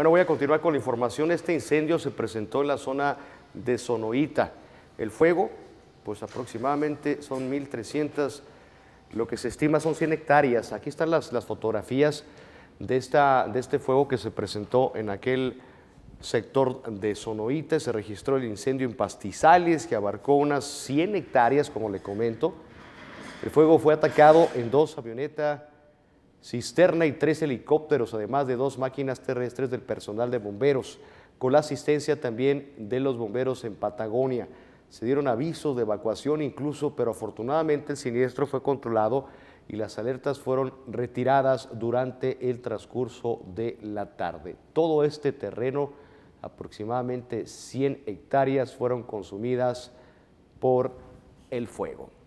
Bueno, voy a continuar con la información. Este incendio se presentó en la zona de Sonoita. El fuego, pues aproximadamente son 1.300, lo que se estima son 100 hectáreas. Aquí están las, fotografías de, esta, de este fuego que se presentó en aquel sector de Sonoita. Se registró el incendio en pastizales que abarcó unas 100 hectáreas, como le comento. El fuego fue atacado en dos avionetas cisterna y tres helicópteros, además de dos máquinas terrestres del personal de bomberos, con la asistencia también de los bomberos en Patagonia. Se dieron avisos de evacuación incluso, pero afortunadamente el siniestro fue controlado y las alertas fueron retiradas durante el transcurso de la tarde. Todo este terreno, aproximadamente 100 hectáreas, fueron consumidas por el fuego.